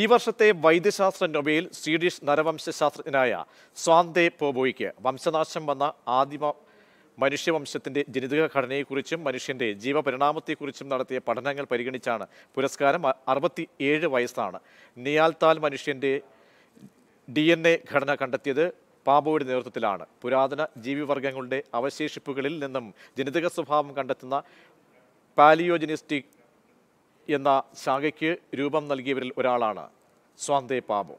ഈ വർഷത്തെ വൈദ്യശാസ്ത്ര നൊബേൽ സ്വീഡിഷ് നരവംശശാസ്ത്രജ്ഞനായ സ്വാന്തേ പോബോയ്ക്ക് വംശനാശം വന്ന ആദിമ മനുഷ്യവംശത്തിൻ്റെ ജനിതക ഘടനയെക്കുറിച്ചും മനുഷ്യൻ്റെ ജീവപരിണാമത്തെക്കുറിച്ചും നടത്തിയ പഠനങ്ങൾ പരിഗണിച്ചാണ് പുരസ്കാരം അറുപത്തി ഏഴ് വയസ്സാണ് നിയാൽത്താൽ മനുഷ്യൻ്റെ ഡി എൻ എ ഘടന കണ്ടെത്തിയത് പാബോയുടെ നേതൃത്വത്തിലാണ് പുരാതന ജീവിവർഗങ്ങളുടെ അവശേഷിപ്പുകളിൽ നിന്നും ജനിതക സ്വഭാവം കണ്ടെത്തുന്ന പാലിയോജനിസ്റ്റിക് എന്ന ശാഖയ്ക്ക് രൂപം നൽകിയവരിൽ ഒരാളാണ് സ്വാന്തേ പാബോ